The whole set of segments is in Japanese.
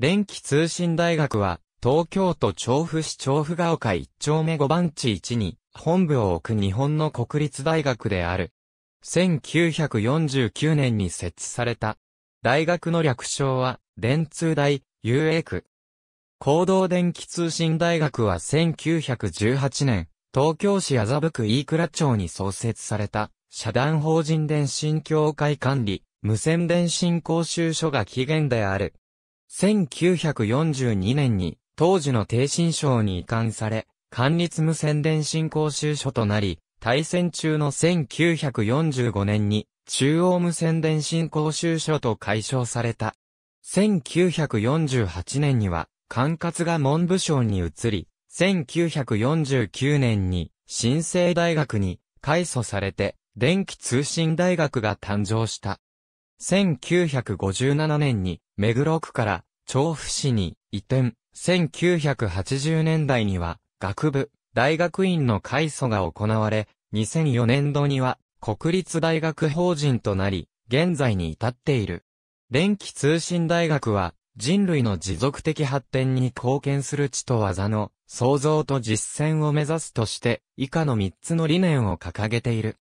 電気通信大学は、東京都調布市調布が丘一丁目5番地1に、本部を置く日本の国立大学である。1949年に設置された。大学の略称は、電通大、UA 区。高動電気通信大学は1918年、東京市麻布区飯倉町に創設された、社団法人電信協会管理、無線電信講習所が起源である。1942年に、当時の定心省に移管され、管理無線電信講習所となり、大戦中の1945年に、中央無線電信講習所と解消された。1948年には、管轄が文部省に移り、1949年に、新生大学に、改組されて、電気通信大学が誕生した。1957年に、目黒区から調布市に移転、1980年代には学部、大学院の改祖が行われ、2004年度には国立大学法人となり、現在に至っている。電気通信大学は人類の持続的発展に貢献する知と技の創造と実践を目指すとして以下の3つの理念を掲げている。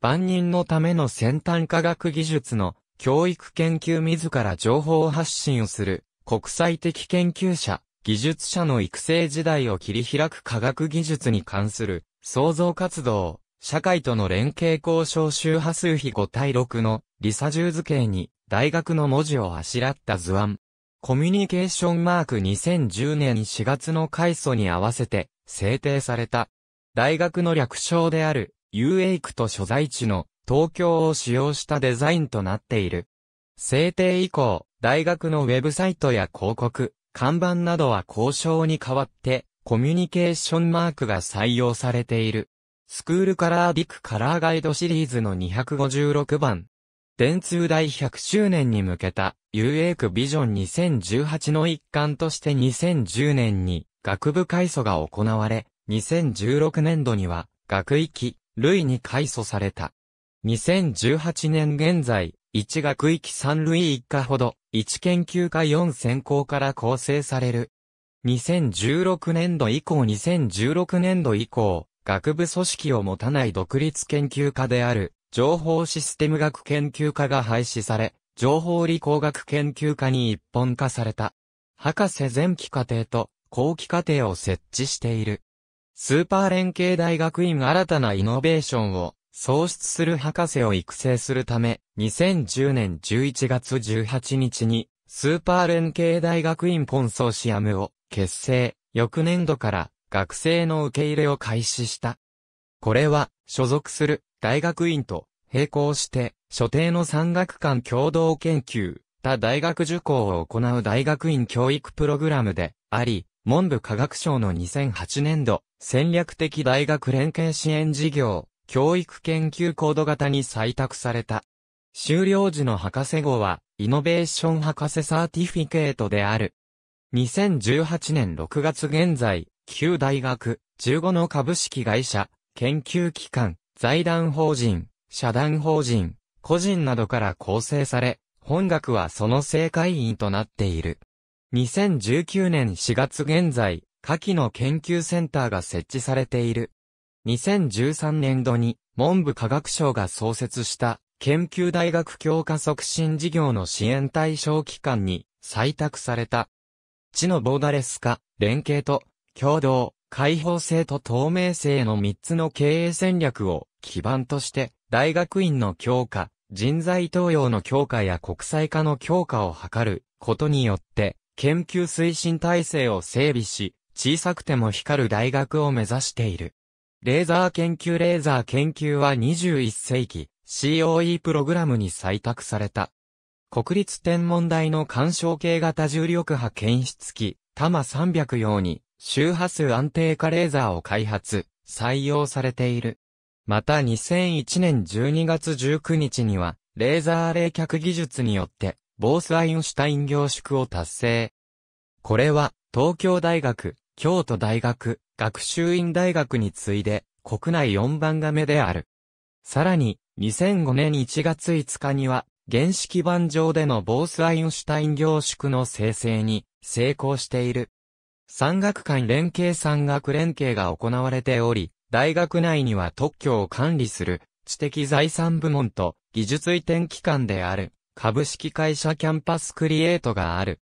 万人のための先端科学技術の教育研究自ら情報発信をする、国際的研究者、技術者の育成時代を切り開く科学技術に関する、創造活動、社会との連携交渉周波数比5対6の、リサュー図形に、大学の文字をあしらった図案。コミュニケーションマーク2010年4月の改祖に合わせて制定された。大学の略称である UAC と所在地の東京を使用したデザインとなっている。制定以降、大学のウェブサイトや広告、看板などは交渉に代わって、コミュニケーションマークが採用されている。スクールカラーディクカラーガイドシリーズの256番。電通大100周年に向けた、UA 区ビジョン2018の一環として2010年に学部改祖が行われ、2016年度には学域、類に改祖された。2018年現在、1学域3類一科ほど、1研究科4専攻から構成される。2016年度以降2016年度以降、学部組織を持たない独立研究科である、情報システム学研究科が廃止され、情報理工学研究科に一本化された。博士前期課程と後期課程を設置している。スーパー連携大学院新たなイノベーションを創出する博士を育成するため、2010年11月18日に、スーパー連携大学院コンソーシアムを結成、翌年度から学生の受け入れを開始した。これは、所属する大学院と並行して、所定の産学館共同研究、他大学受講を行う大学院教育プログラムであり、文部科学省の2008年度戦略的大学連携支援事業教育研究コード型に採択された。修了時の博士号は、イノベーション博士サーティフィケートである。2018年6月現在、旧大学、15の株式会社、研究機関、財団法人、社団法人、個人などから構成され、本学はその正会員となっている。2019年4月現在、下記の研究センターが設置されている。2013年度に文部科学省が創設した研究大学強化促進事業の支援対象機関に採択された。地のボーダレス化、連携と共同、開放性と透明性の3つの経営戦略を基盤として大学院の強化、人材登用の強化や国際化の強化を図ることによって研究推進体制を整備し、小さくても光る大学を目指している。レーザー研究レーザー研究は21世紀 COE プログラムに採択された。国立天文台の干渉系型重力波検出機、タマ300用に周波数安定化レーザーを開発、採用されている。また2001年12月19日には、レーザー冷却技術によって、ボースアインシュタイン凝縮を達成。これは、東京大学、京都大学、学習院大学に次いで、国内4番が目である。さらに、2005年1月5日には、原式版上でのボースアインシュタイン凝縮の生成に成功している。産学間連携産学連携が行われており、大学内には特許を管理する知的財産部門と技術移転機関である株式会社キャンパスクリエイトがある。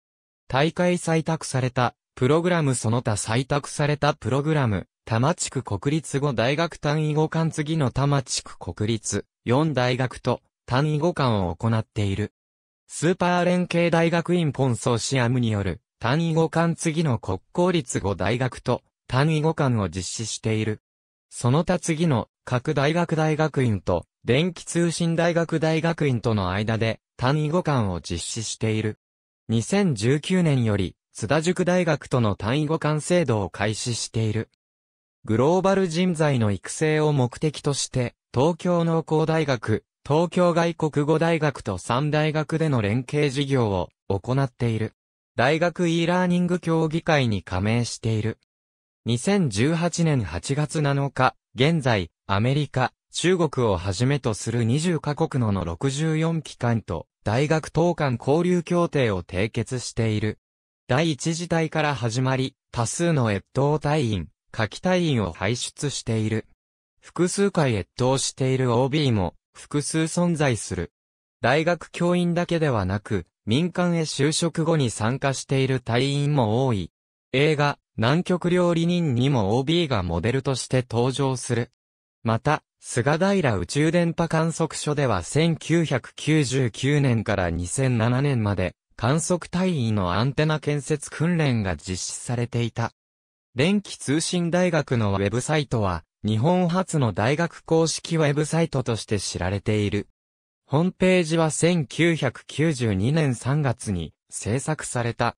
大会採択されたプログラムその他採択されたプログラム、多摩地区国立後大学単位互換次の多摩地区国立4大学と単位互換を行っている。スーパー連携大学院コンソーシアムによる単位互換次の国公立後大学と単位互換を実施している。その他次の各大学大学院と電気通信大学大学院との間で単位互換を実施している。2019年より津田塾大学との単位互換制度を開始している。グローバル人材の育成を目的として、東京農工大学、東京外国語大学と3大学での連携事業を行っている。大学 e ラーニング協議会に加盟している。2018年8月7日、現在、アメリカ、中国をはじめとする20カ国のの64機関と大学等間交流協定を締結している。第一次隊から始まり、多数の越冬隊員、夏季隊員を輩出している。複数回越冬している OB も複数存在する。大学教員だけではなく、民間へ就職後に参加している隊員も多い。映画、南極料理人にも OB がモデルとして登場する。また、菅平宇宙電波観測所では1999年から2007年まで、観測隊員のアンテナ建設訓練が実施されていた。電気通信大学のウェブサイトは、日本初の大学公式ウェブサイトとして知られている。ホームページは1992年3月に制作された。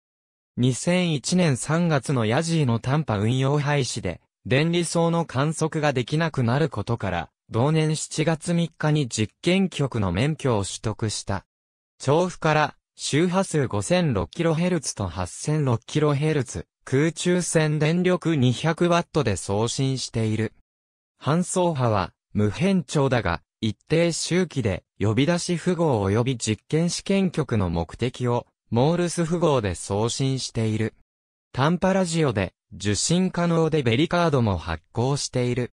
2001年3月のヤジーの短波運用廃止で、電離層の観測ができなくなることから、同年7月3日に実験局の免許を取得した。調布から周波数 5006kHz と 8006kHz、空中線電力 200W で送信している。搬送波は無変調だが、一定周期で呼び出し符号及び実験試験局の目的をモールス符号で送信している。短波ラジオで受信可能でベリカードも発行している。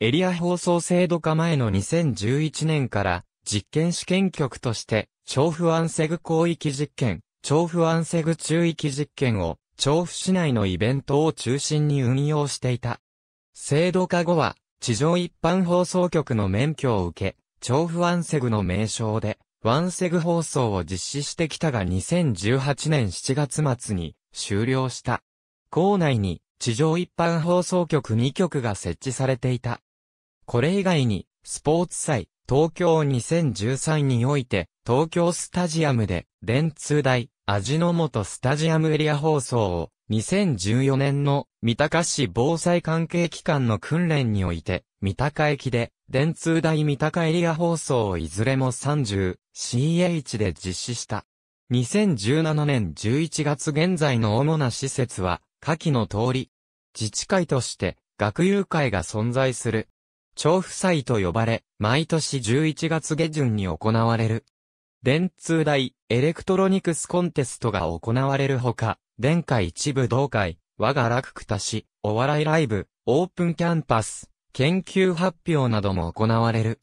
エリア放送制度化前の2011年から実験試験局として、調布ンセグ広域実験、調布ンセグ中域実験を、調布市内のイベントを中心に運用していた。制度化後は、地上一般放送局の免許を受け、調布ワンセグの名称で、ワンセグ放送を実施してきたが2018年7月末に終了した。校内に地上一般放送局2局が設置されていた。これ以外に、スポーツ祭、東京2013において、東京スタジアムで、電通大、味の素スタジアムエリア放送を、2014年の三鷹市防災関係機関の訓練において、三鷹駅で、電通大三鷹エリア放送をいずれも 30CH で実施した。2017年11月現在の主な施設は、下記の通り、自治会として、学友会が存在する。調布祭と呼ばれ、毎年11月下旬に行われる。電通大エレクトロニクスコンテストが行われるほか、電化一部同会、我が楽くたし、お笑いライブ、オープンキャンパス、研究発表なども行われる。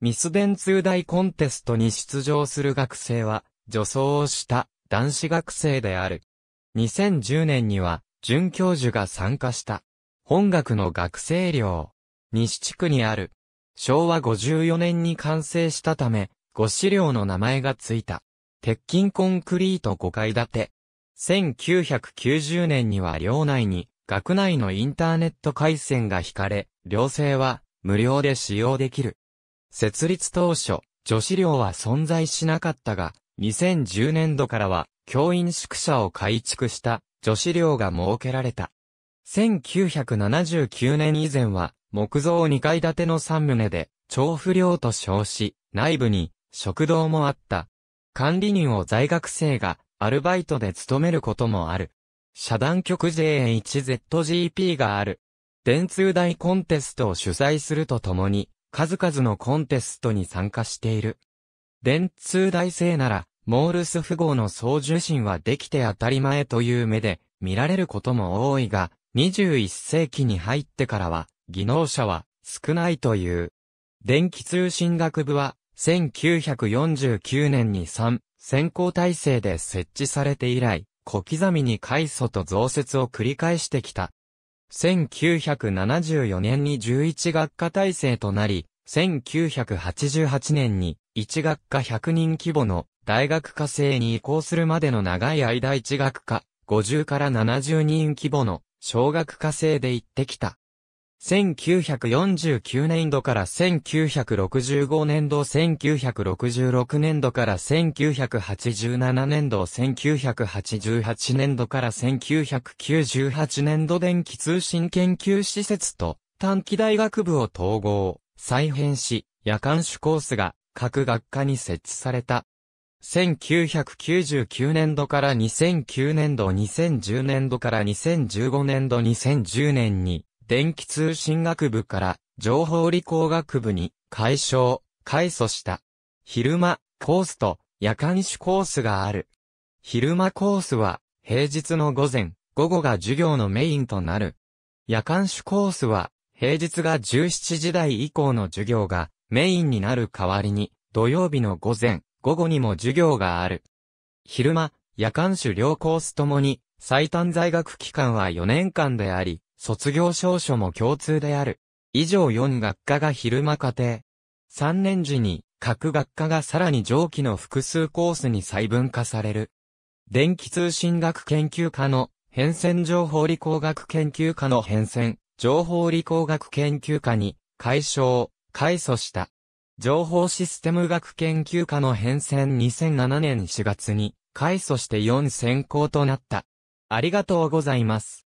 ミス電通大コンテストに出場する学生は、女装をした男子学生である。2010年には、准教授が参加した。本学の学生寮。西地区にある。昭和54年に完成したため、ご資料の名前がついた。鉄筋コンクリート5階建て。1990年には寮内に、学内のインターネット回線が引かれ、寮生は無料で使用できる。設立当初、女子寮は存在しなかったが、2010年度からは教員宿舎を改築した女子寮が設けられた。1979年以前は木造2階建ての3棟で、調布寮と称し、内部に食堂もあった。管理人を在学生がアルバイトで勤めることもある。遮断局 j h z g p がある。電通大コンテストを主催するとともに、数々のコンテストに参加している。電通大生なら、モールス符号の送受信はできて当たり前という目で見られることも多いが、21世紀に入ってからは、技能者は少ないという。電気通信学部は1949年に3選考体制で設置されて以来、小刻みに改祖と増設を繰り返してきた。1974年に11学科体制となり、1988年に1学科100人規模の大学科制に移行するまでの長い間1学科50から70人規模の小学科制で行ってきた。1949年度から1965年度、1966年度から1987年度、1988年度から1998年度電気通信研究施設と短期大学部を統合、再編し、夜間主コースが各学科に設置された。1999年度から2009年度、2010年度から2015年度、2010年に、電気通信学部から情報理工学部に解消、改組した。昼間、コースと夜間種コースがある。昼間コースは平日の午前、午後が授業のメインとなる。夜間種コースは平日が17時台以降の授業がメインになる代わりに土曜日の午前、午後にも授業がある。昼間、夜間種両コースともに最短在学期間は4年間であり、卒業証書も共通である。以上4学科が昼間課程。3年時に各学科がさらに上記の複数コースに細分化される。電気通信学研究科の変遷情報理工学研究科の変遷、情報理工学研究科に解消、改組した。情報システム学研究科の変遷2007年4月に改組して4選考となった。ありがとうございます。